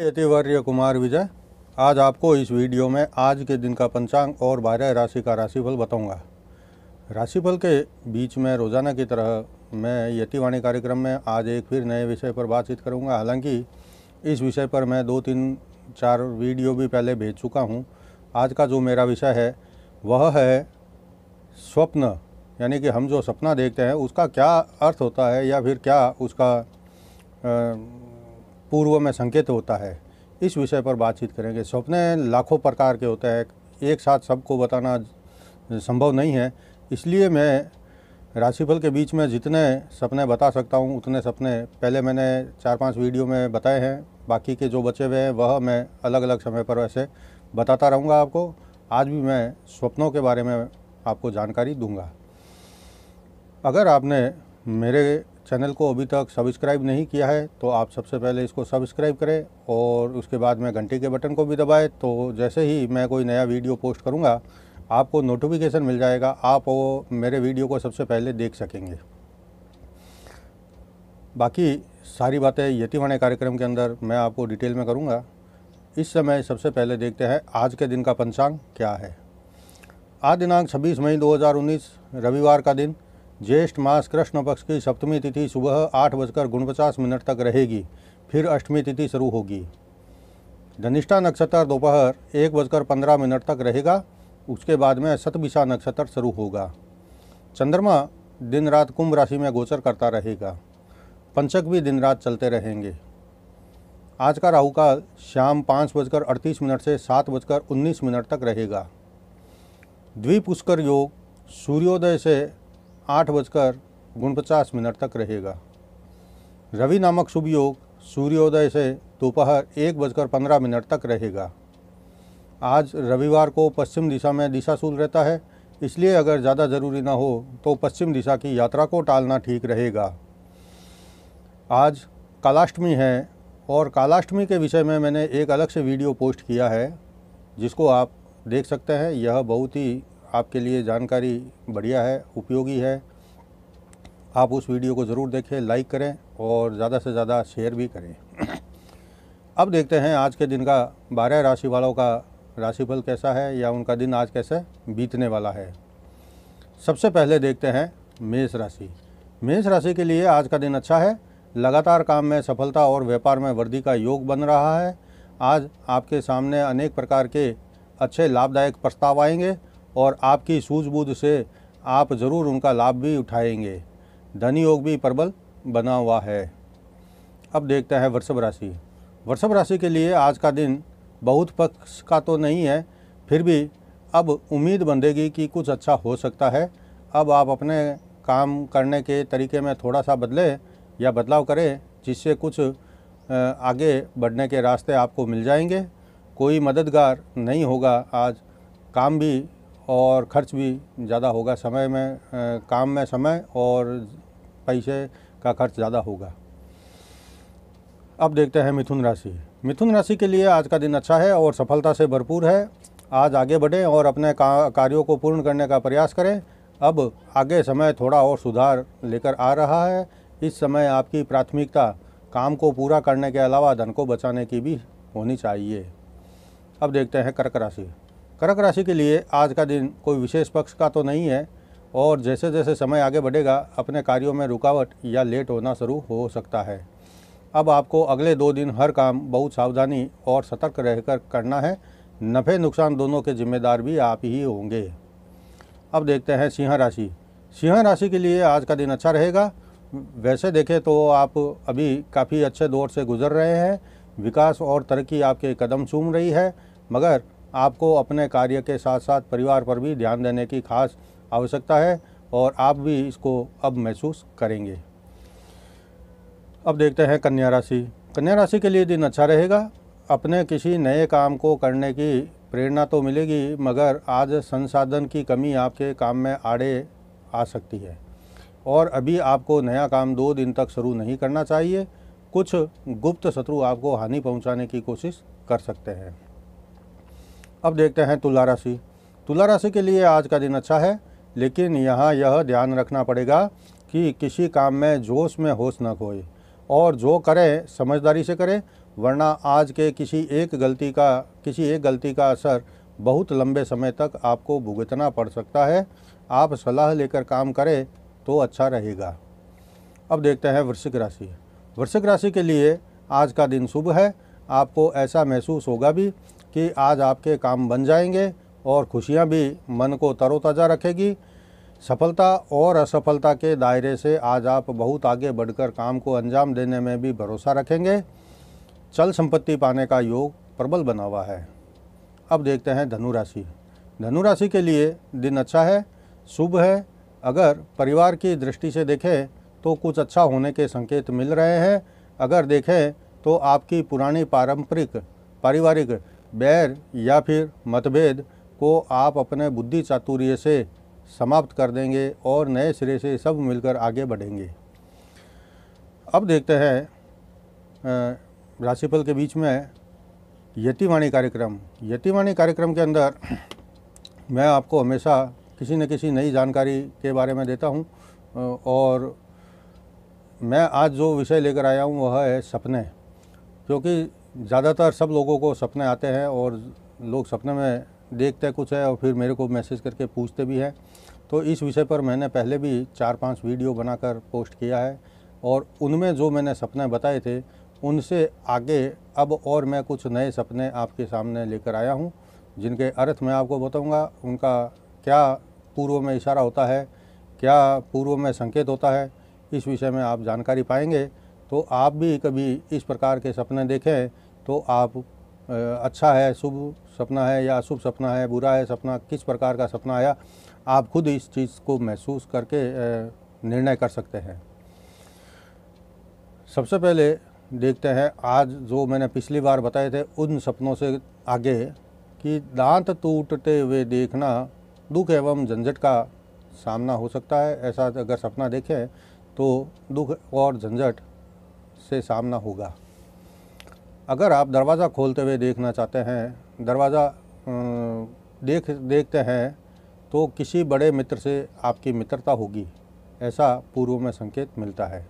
यतिवर्य कुमार विजय आज आपको इस वीडियो में आज के दिन का पंचांग और बारह राशि का राशिफल बताऊंगा। राशिफल के बीच में रोज़ाना की तरह मैं यतिवाणी कार्यक्रम में आज एक फिर नए विषय पर बातचीत करूंगा। हालांकि इस विषय पर मैं दो तीन चार वीडियो भी पहले भेज चुका हूं। आज का जो मेरा विषय है वह है स्वप्न यानी कि हम जो सपना देखते हैं उसका क्या अर्थ होता है या फिर क्या उसका आ, पूर्व में संकेत होता है इस विषय पर बातचीत करेंगे सपने लाखों प्रकार के होते हैं एक साथ सबको बताना संभव नहीं है इसलिए मैं राशिफल के बीच में जितने सपने बता सकता हूँ उतने सपने पहले मैंने चार पांच वीडियो में बताए हैं बाकी के जो बचे हुए हैं वह मैं अलग अलग समय पर वैसे बताता रहूँगा आपको आज भी मैं स्वप्नों के बारे में आपको जानकारी दूंगा अगर आपने मेरे चैनल को अभी तक सब्सक्राइब नहीं किया है तो आप सबसे पहले इसको सब्सक्राइब करें और उसके बाद में घंटी के बटन को भी दबाएं तो जैसे ही मैं कोई नया वीडियो पोस्ट करूँगा आपको नोटिफिकेशन मिल जाएगा आप वो मेरे वीडियो को सबसे पहले देख सकेंगे बाकी सारी बातें यतिवाणी कार्यक्रम के अंदर मैं आपको डिटेल में करूँगा इस समय सबसे पहले देखते हैं आज के दिन का पंचांग क्या है आज दिनांक 26 मई 2019 रविवार का दिन ज्येष्ठ मास कृष्ण पक्ष की सप्तमी तिथि सुबह आठ बजकर उनपचास मिनट तक रहेगी फिर अष्टमी तिथि शुरू होगी धनिष्ठा नक्षत्र दोपहर एक बजकर पंद्रह मिनट तक रहेगा उसके बाद में सतबिशा नक्षत्र शुरू होगा चंद्रमा दिन रात कुंभ राशि में गोचर करता रहेगा पंचक भी दिन रात चलते रहेंगे आज का राहु शाम पाँच बजकर अड़तीस मिनट से सात बजकर उन्नीस मिनट तक रहेगा द्विपुष्कर योग सूर्योदय से आठ बजकर उनपचास मिनट तक रहेगा रवि नामक शुभ योग सूर्योदय से दोपहर एक बजकर पंद्रह मिनट तक रहेगा आज रविवार को पश्चिम दिशा में दिशाशूल रहता है इसलिए अगर ज़्यादा ज़रूरी ना हो तो पश्चिम दिशा की यात्रा को टालना ठीक रहेगा आज कालाष्टमी है और कालाष्टमी के विषय में मैंने एक अलग से वीडियो पोस्ट किया है जिसको आप देख सकते हैं यह बहुत ही आपके लिए जानकारी बढ़िया है उपयोगी है आप उस वीडियो को ज़रूर देखें लाइक करें और ज़्यादा से ज़्यादा शेयर भी करें अब देखते हैं आज के दिन का बारह राशि वालों का राशिफल कैसा है या उनका दिन आज कैसे बीतने वाला है सबसे पहले देखते हैं मेष राशि मेष राशि के लिए आज का दिन अच्छा है लगातार काम में सफलता और व्यापार में वृद्धि का योग बन रहा है आज आपके सामने अनेक प्रकार के अच्छे लाभदायक प्रस्ताव आएंगे और आपकी सूझबूझ से आप ज़रूर उनका लाभ भी उठाएंगे धन योग भी प्रबल बना हुआ है अब देखते हैं वृषभ राशि वृषभ राशि के लिए आज का दिन बहुत पक्ष का तो नहीं है फिर भी अब उम्मीद बंधेगी कि कुछ अच्छा हो सकता है अब आप अपने काम करने के तरीके में थोड़ा सा बदले या बदलाव करें जिससे कुछ आगे बढ़ने के रास्ते आपको मिल जाएंगे कोई मददगार नहीं होगा आज काम भी और खर्च भी ज़्यादा होगा समय में काम में समय और पैसे का खर्च ज़्यादा होगा अब देखते हैं मिथुन राशि मिथुन राशि के लिए आज का दिन अच्छा है और सफलता से भरपूर है आज आगे बढ़ें और अपने का, कार्यों को पूर्ण करने का प्रयास करें अब आगे समय थोड़ा और सुधार लेकर आ रहा है इस समय आपकी प्राथमिकता काम को पूरा करने के अलावा धन को बचाने की भी होनी चाहिए अब देखते हैं कर्क राशि कर्क राशि के लिए आज का दिन कोई विशेष पक्ष का तो नहीं है और जैसे जैसे समय आगे बढ़ेगा अपने कार्यों में रुकावट या लेट होना शुरू हो सकता है अब आपको अगले दो दिन हर काम बहुत सावधानी और सतर्क रहकर करना है नफ़े नुकसान दोनों के जिम्मेदार भी आप ही होंगे अब देखते हैं सिंह राशि सिंह राशि के लिए आज का दिन अच्छा रहेगा वैसे देखें तो आप अभी काफ़ी अच्छे दौर से गुजर रहे हैं विकास और तरक्की आपके कदम चूम रही है मगर आपको अपने कार्य के साथ साथ परिवार पर भी ध्यान देने की खास आवश्यकता है और आप भी इसको अब महसूस करेंगे अब देखते हैं कन्या राशि कन्या राशि के लिए दिन अच्छा रहेगा अपने किसी नए काम को करने की प्रेरणा तो मिलेगी मगर आज संसाधन की कमी आपके काम में आड़े आ सकती है और अभी आपको नया काम दो दिन तक शुरू नहीं करना चाहिए कुछ गुप्त शत्रु आपको हानि पहुंचाने की कोशिश कर सकते हैं अब देखते हैं तुला राशि तुला राशि के लिए आज का दिन अच्छा है लेकिन यहाँ यह ध्यान रखना पड़ेगा कि किसी काम में जोश में होश न खोए और जो करें समझदारी से करें वरना आज के किसी एक गलती का किसी एक गलती का असर बहुत लंबे समय तक आपको भुगतना पड़ सकता है आप सलाह लेकर काम करें तो अच्छा रहेगा अब देखते हैं वृश्चिक राशि वृश्चिक राशि के लिए आज का दिन शुभ है आपको ऐसा महसूस होगा भी कि आज आपके काम बन जाएंगे और खुशियां भी मन को तरोताज़ा रखेगी सफलता और असफलता के दायरे से आज आप बहुत आगे बढ़कर काम को अंजाम देने में भी भरोसा रखेंगे चल संपत्ति पाने का योग प्रबल बना हुआ है अब देखते हैं धनुराशि धनुराशि के लिए दिन अच्छा है शुभ है अगर परिवार की दृष्टि से देखें तो कुछ अच्छा होने के संकेत मिल रहे हैं अगर देखें तो आपकी पुरानी पारंपरिक पारिवारिक बैर या फिर मतभेद को आप अपने बुद्धि चातुर्य से समाप्त कर देंगे और नए सिरे से सब मिलकर आगे बढ़ेंगे अब देखते हैं राशिफल के बीच में यतिवाणी कार्यक्रम यतिवाणी कार्यक्रम के अंदर मैं आपको हमेशा किसी न किसी नई जानकारी के बारे में देता हूं और मैं आज जो विषय लेकर आया हूं वह है सपने क्योंकि ज़्यादातर सब लोगों को सपने आते हैं और लोग सपने में देखते कुछ है और फिर मेरे को मैसेज करके पूछते भी हैं तो इस विषय पर मैंने पहले भी चार पांच वीडियो बनाकर पोस्ट किया है और उनमें जो मैंने सपने बताए थे उनसे आगे अब और मैं कुछ नए सपने आपके सामने लेकर आया हूँ जिनके अर्थ मैं आपको बताऊँगा उनका क्या पूर्व में इशारा होता है क्या पूर्व में संकेत होता है इस विषय में आप जानकारी पाएंगे तो आप भी कभी इस प्रकार के सपने देखें तो आप अच्छा है शुभ सपना है या अशुभ सपना है बुरा है सपना किस प्रकार का सपना आया आप खुद इस चीज़ को महसूस करके निर्णय कर सकते हैं सबसे पहले देखते हैं आज जो मैंने पिछली बार बताए थे उन सपनों से आगे कि दांत टूटते हुए देखना दुख एवं झंझट का सामना हो सकता है ऐसा अगर सपना देखें तो दुख और झंझट से सामना होगा अगर आप दरवाज़ा खोलते हुए देखना चाहते हैं दरवाज़ा देख देखते हैं तो किसी बड़े मित्र से आपकी मित्रता होगी ऐसा पूर्व में संकेत मिलता है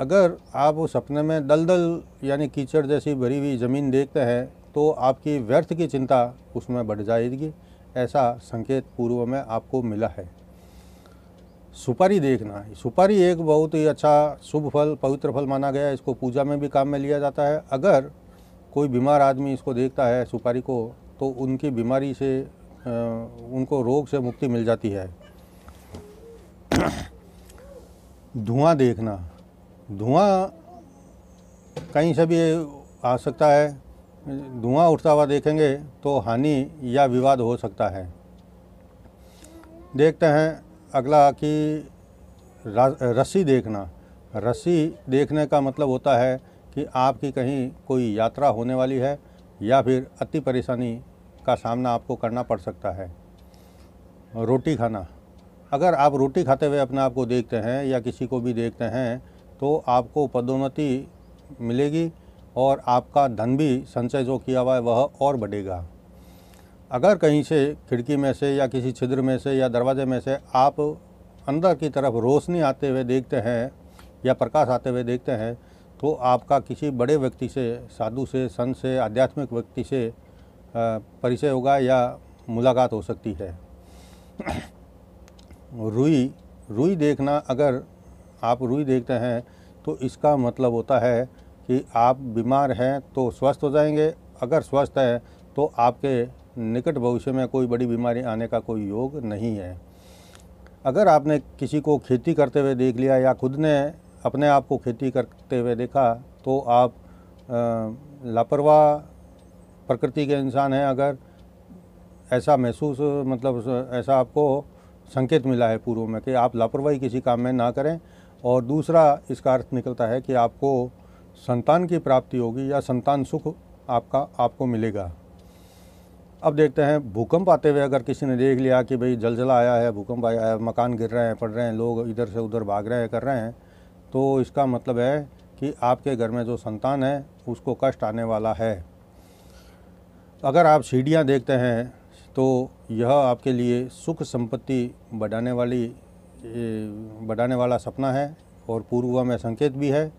अगर आप उस सपने में दलदल यानी कीचड़ जैसी भरी हुई ज़मीन देखते हैं तो आपकी व्यर्थ की चिंता उसमें बढ़ जाएगी ऐसा संकेत पूर्व में आपको मिला है सुपारी देखना है सुपारी एक बहुत ही अच्छा शुभ फल पवित्र फल माना गया है इसको पूजा में भी काम में लिया जाता है अगर कोई बीमार आदमी इसको देखता है सुपारी को तो उनकी बीमारी से उनको रोग से मुक्ति मिल जाती है धुआं देखना धुआं कहीं से भी आ सकता है धुआं उठता हुआ देखेंगे तो हानि या विवाद हो सकता है देखते हैं अगला कि रस्सी देखना रस्सी देखने का मतलब होता है कि आपकी कहीं कोई यात्रा होने वाली है या फिर अति परेशानी का सामना आपको करना पड़ सकता है रोटी खाना अगर आप रोटी खाते हुए अपने आप को देखते हैं या किसी को भी देखते हैं तो आपको पदोन्नति मिलेगी और आपका धन भी संचय जो किया हुआ है वह और बढ़ेगा अगर कहीं से खिड़की में से या किसी छिद्र में से या दरवाजे में से आप अंदर की तरफ रोशनी आते हुए देखते हैं या प्रकाश आते हुए देखते हैं तो आपका किसी बड़े व्यक्ति से साधु से संत से आध्यात्मिक व्यक्ति से परिचय होगा या मुलाकात हो सकती है रुई रुई देखना अगर आप रुई देखते हैं तो इसका मतलब होता है कि आप बीमार हैं तो स्वस्थ हो जाएंगे अगर स्वस्थ हैं तो आपके निकट भविष्य में कोई बड़ी बीमारी आने का कोई योग नहीं है अगर आपने किसी को खेती करते हुए देख लिया या खुद ने अपने आप को खेती करते हुए देखा तो आप लापरवाह प्रकृति के इंसान हैं अगर ऐसा महसूस मतलब ऐसा आपको संकेत मिला है पूर्व में कि आप लापरवाही किसी काम में ना करें और दूसरा इसका अर्थ निकलता है कि आपको संतान की प्राप्ति होगी या संतान सुख आपका आपको मिलेगा अब देखते हैं भूकंप आते हुए अगर किसी ने देख लिया कि भाई जलजला आया है भूकंप आया है मकान गिर रहे हैं पड़ रहे हैं लोग इधर से उधर भाग रहे हैं कर रहे हैं तो इसका मतलब है कि आपके घर में जो संतान है उसको कष्ट आने वाला है अगर आप सीढ़ियाँ देखते हैं तो यह आपके लिए सुख संपत्ति बढ़ाने वाली बढ़ाने वाला सपना है और पूर्व में संकेत भी है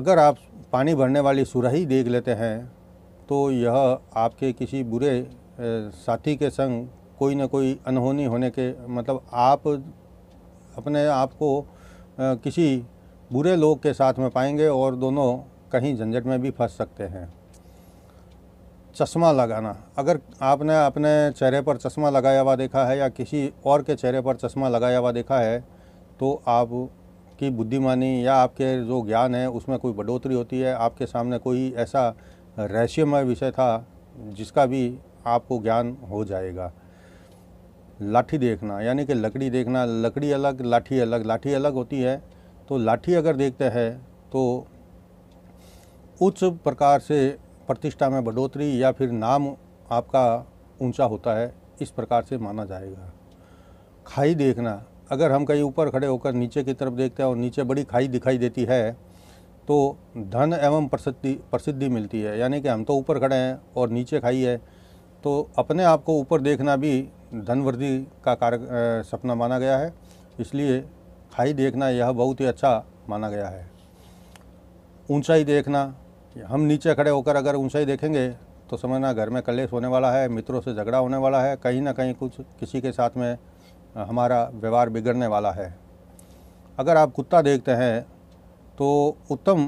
अगर आप पानी भरने वाली सुराही देख लेते हैं तो यह आपके किसी बुरे साथी के संग कोई ना कोई अनहोनी होने के मतलब आप अपने आप को किसी बुरे लोग के साथ में पाएंगे और दोनों कहीं झंझट में भी फंस सकते हैं चश्मा लगाना अगर आपने अपने चेहरे पर चश्मा लगाया हुआ देखा है या किसी और के चेहरे पर चश्मा लगाया हुआ देखा है तो आप की बुद्धिमानी या आपके जो ज्ञान है उसमें कोई बढ़ोतरी होती है आपके सामने कोई ऐसा रहस्यमय विषय था जिसका भी आपको ज्ञान हो जाएगा लाठी देखना यानी कि लकड़ी देखना लकड़ी अलग लाठी अलग लाठी अलग होती है तो लाठी अगर देखते हैं तो उच्च प्रकार से प्रतिष्ठा में बढ़ोतरी या फिर नाम आपका ऊंचा होता है इस प्रकार से माना जाएगा खाई देखना अगर हम कहीं ऊपर खड़े होकर नीचे की तरफ देखते हैं और नीचे बड़ी खाई दिखाई देती है तो धन एवं प्रसिद्धि प्रसिद्धि मिलती है यानी कि हम तो ऊपर खड़े हैं और नीचे खाई है तो अपने आप को ऊपर देखना भी धन वृद्धि का कार्य सपना माना गया है इसलिए खाई देखना यह बहुत ही अच्छा माना गया है ऊंचाई देखना हम नीचे खड़े होकर अगर ऊंचाई देखेंगे तो समझना घर में कलेश होने वाला है मित्रों से झगड़ा होने वाला है कहीं ना कहीं कुछ किसी के साथ में हमारा व्यवहार बिगड़ने वाला है अगर आप कुत्ता देखते हैं तो उत्तम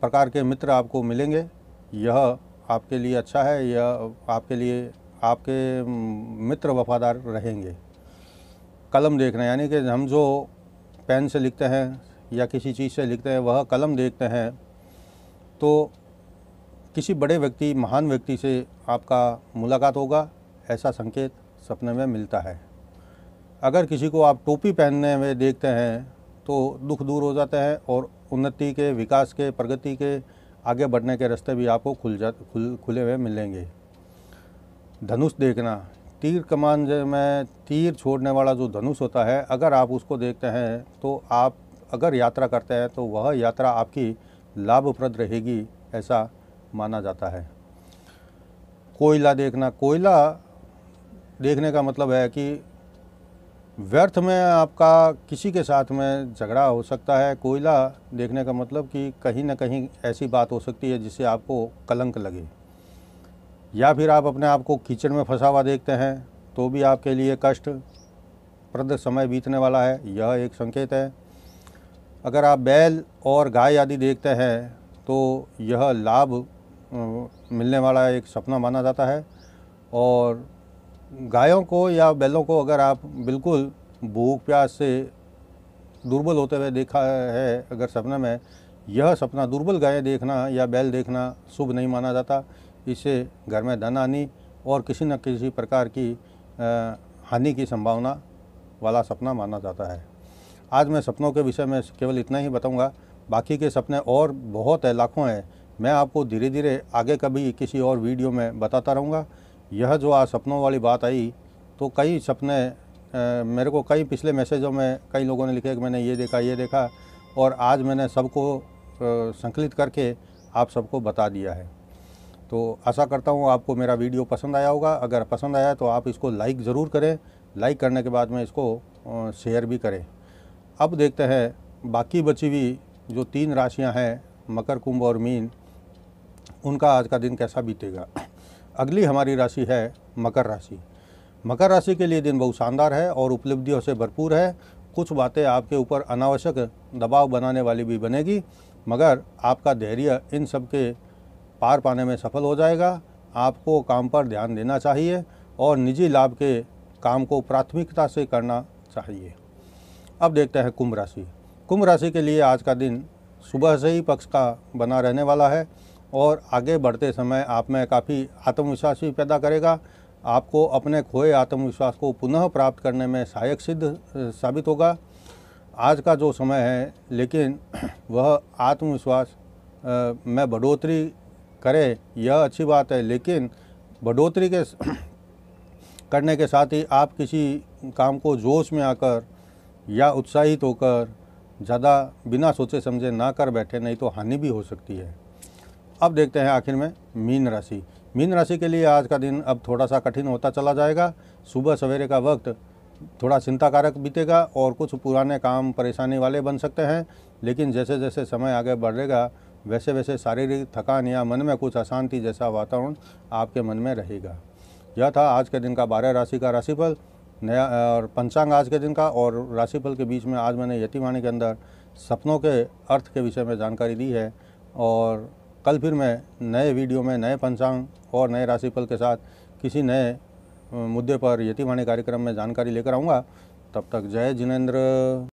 प्रकार के मित्र आपको मिलेंगे यह आपके लिए अच्छा है यह आपके लिए आपके मित्र वफादार रहेंगे कलम देखना यानी कि हम जो पेन से लिखते हैं या किसी चीज़ से लिखते हैं वह कलम देखते हैं तो किसी बड़े व्यक्ति महान व्यक्ति से आपका मुलाकात होगा ऐसा संकेत सपने में मिलता है अगर किसी को आप टोपी पहनने में देखते हैं तो दुख दूर हो जाता है और उन्नति के विकास के प्रगति के आगे बढ़ने के रास्ते भी आपको खुल जा खुल खुले हुए मिलेंगे धनुष देखना तीर कमान में तीर छोड़ने वाला जो धनुष होता है अगर आप उसको देखते हैं तो आप अगर यात्रा करते हैं तो वह यात्रा आपकी लाभप्रद रहेगी ऐसा माना जाता है कोयला देखना कोयला देखने का मतलब है कि व्यर्थ में आपका किसी के साथ में झगड़ा हो सकता है कोयला देखने का मतलब कि कहीं ना कहीं ऐसी बात हो सकती है जिससे आपको कलंक लगे या फिर आप अपने आप को कीचड़ में फंसा हुआ देखते हैं तो भी आपके लिए कष्ट प्रद समय बीतने वाला है यह एक संकेत है अगर आप बैल और गाय आदि देखते हैं तो यह लाभ मिलने वाला एक सपना माना जाता है और गायों को या बैलों को अगर आप बिल्कुल भूख प्यास से दुर्बल होते हुए देखा है अगर सपने में यह सपना दुर्बल गाय देखना या बैल देखना शुभ नहीं माना जाता इससे घर में धन आनी और किसी न किसी प्रकार की हानि की संभावना वाला सपना माना जाता है आज मैं सपनों के विषय में केवल इतना ही बताऊंगा बाकी के सपने और बहुत है लाखों हैं मैं आपको धीरे धीरे आगे कभी किसी और वीडियो में बताता रहूँगा यह जो आज सपनों वाली बात आई तो कई सपने मेरे को कई पिछले मैसेजों में कई लोगों ने लिखे कि मैंने ये देखा ये देखा और आज मैंने सबको संकलित करके आप सबको बता दिया है तो आशा करता हूँ आपको मेरा वीडियो पसंद आया होगा अगर पसंद आया तो आप इसको लाइक ज़रूर करें लाइक करने के बाद में इसको शेयर भी करें अब देखते हैं बाकी बची हुई जो तीन राशियां हैं मकर कुंभ और मीन उनका आज का दिन कैसा बीतेगा अगली हमारी राशि है मकर राशि मकर राशि के लिए दिन बहुत शानदार है और उपलब्धियों से भरपूर है कुछ बातें आपके ऊपर अनावश्यक दबाव बनाने वाली भी बनेगी मगर आपका धैर्य इन सब के पार पाने में सफल हो जाएगा आपको काम पर ध्यान देना चाहिए और निजी लाभ के काम को प्राथमिकता से करना चाहिए अब देखते हैं कुंभ राशि कुंभ राशि के लिए आज का दिन सुबह से ही पक्ष का बना रहने वाला है और आगे बढ़ते समय आप में काफ़ी आत्मविश्वास भी पैदा करेगा आपको अपने खोए आत्मविश्वास को पुनः प्राप्त करने में सहायक सिद्ध साबित होगा आज का जो समय है लेकिन वह आत्मविश्वास में बढ़ोतरी करे यह अच्छी बात है लेकिन बढ़ोतरी के करने के साथ ही आप किसी काम को जोश में आकर या उत्साहित होकर ज़्यादा बिना सोचे समझे ना कर बैठे नहीं तो हानि भी हो सकती है अब देखते हैं आखिर में मीन राशि मीन राशि के लिए आज का दिन अब थोड़ा सा कठिन होता चला जाएगा सुबह सवेरे का वक्त थोड़ा चिंताकारक बीतेगा और कुछ पुराने काम परेशानी वाले बन सकते हैं लेकिन जैसे जैसे समय आगे बढ़ेगा वैसे वैसे शारीरिक थकान या मन में कुछ अशांति जैसा वातावरण आपके मन में रहेगा यह था आज के दिन का बारह राशि का राशिफल नया और पंचांग आज के दिन का और राशिफल के बीच में आज मैंने यतिवाणी के अंदर सपनों के अर्थ के विषय में जानकारी दी है और कल फिर मैं नए वीडियो में नए पंचांग और नए राशिफल के साथ किसी नए मुद्दे पर यतिवाणी कार्यक्रम में जानकारी लेकर आऊँगा तब तक जय जिनेन्द्र